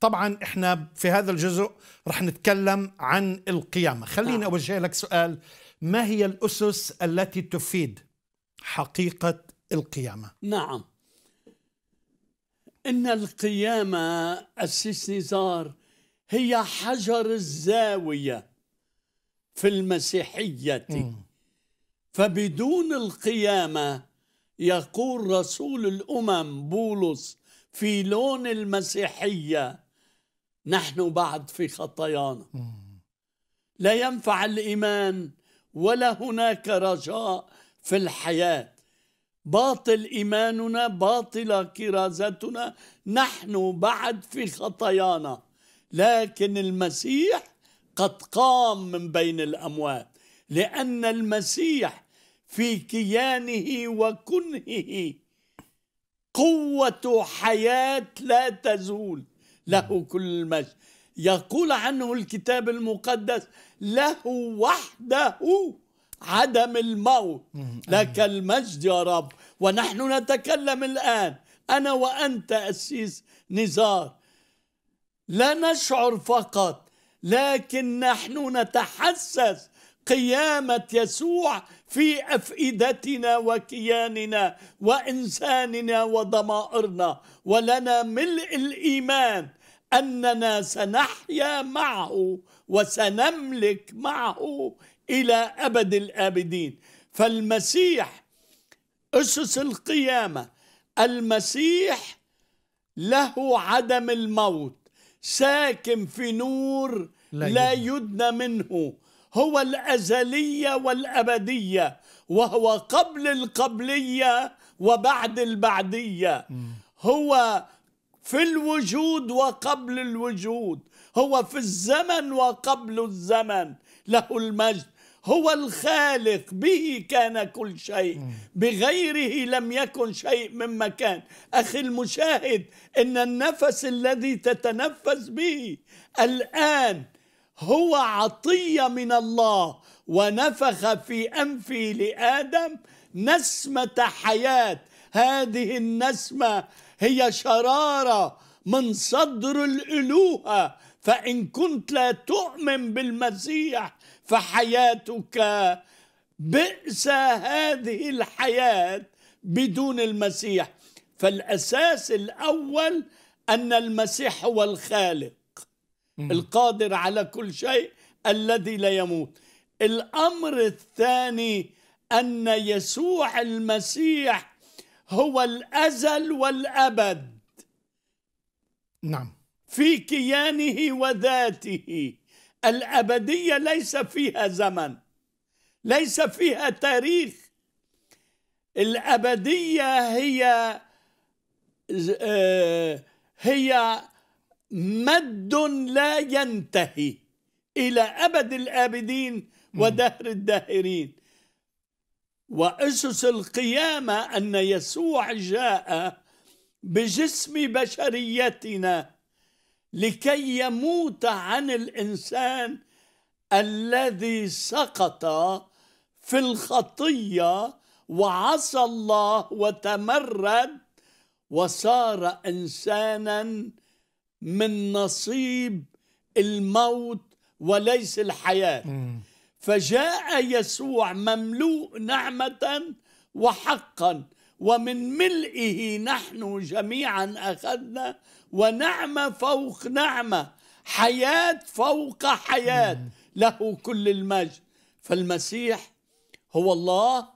طبعا احنا في هذا الجزء رح نتكلم عن القيامه خليني نعم. اوجه لك سؤال ما هي الاسس التي تفيد حقيقه القيامه نعم ان القيامه اسس نزار هي حجر الزاويه في المسيحيه م. فبدون القيامه يقول رسول الامم بولس في لون المسيحيه نحن بعد في خطايانا لا ينفع الايمان ولا هناك رجاء في الحياه باطل ايماننا باطله كرازتنا نحن بعد في خطايانا لكن المسيح قد قام من بين الاموات لان المسيح في كيانه وكنهه قوه حياه لا تزول له نعم. كل المجد يقول عنه الكتاب المقدس له وحده عدم الموت لك المجد يا رب ونحن نتكلم الآن أنا وأنت أسيس نزار لا نشعر فقط لكن نحن نتحسس قيامة يسوع في أفئدتنا وكياننا وإنساننا وضمائرنا ولنا ملء الإيمان اننا سنحيا معه وسنملك معه الى ابد الابدين فالمسيح اسس القيامه المسيح له عدم الموت ساكن في نور لا, يدنى منه هو الازليه والابديه وهو قبل القبليه وبعد البعديه هو في الوجود وقبل الوجود هو في الزمن وقبل الزمن له المجد هو الخالق به كان كل شيء بغيره لم يكن شيء مما كان أخي المشاهد إن النفس الذي تتنفس به الآن هو عطية من الله ونفخ في أنفي لآدم نسمة حياة هذه النسمة هي شرارة من صدر الألوهة فإن كنت لا تؤمن بالمسيح فحياتك بئس هذه الحياة بدون المسيح فالأساس الأول أن المسيح هو الخالق القادر على كل شيء الذي لا يموت الأمر الثاني أن يسوع المسيح هو الازل والابد نعم في كيانه وذاته الابديه ليس فيها زمن ليس فيها تاريخ الابديه هي آه، هي مد لا ينتهي الى ابد الابدين ودهر الداهرين وأسس القيامة أن يسوع جاء بجسم بشريتنا لكي يموت عن الإنسان الذي سقط في الخطية وعصى الله وتمرد وصار إنسانا من نصيب الموت وليس الحياة فجاء يسوع مملوء نعمة وحقا ومن ملئه نحن جميعا أخذنا ونعمة فوق نعمة حياة فوق حياة له كل المجد فالمسيح هو الله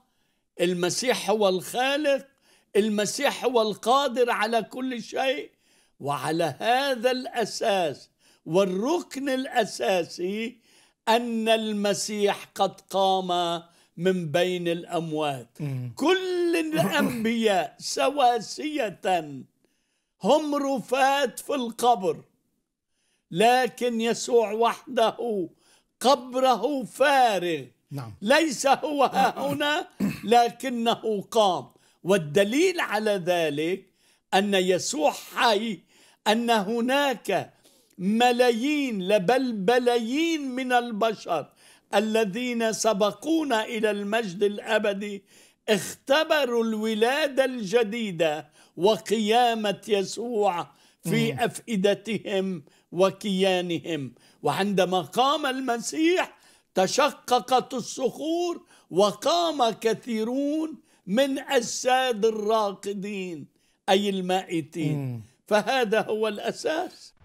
المسيح هو الخالق المسيح هو القادر على كل شيء وعلى هذا الأساس والركن الأساسي أن المسيح قد قام من بين الأموات كل الأنبياء سواسية هم رفات في القبر لكن يسوع وحده قبره فارغ نعم. ليس هو ها هنا لكنه قام والدليل على ذلك أن يسوع حي أن هناك ملايين لبل بلايين من البشر الذين سبقونا إلى المجد الأبدي اختبروا الولادة الجديدة وقيامة يسوع في أفئدتهم وكيانهم وعندما قام المسيح تشققت الصخور وقام كثيرون من أجساد الراقدين أي المائتين فهذا هو الأساس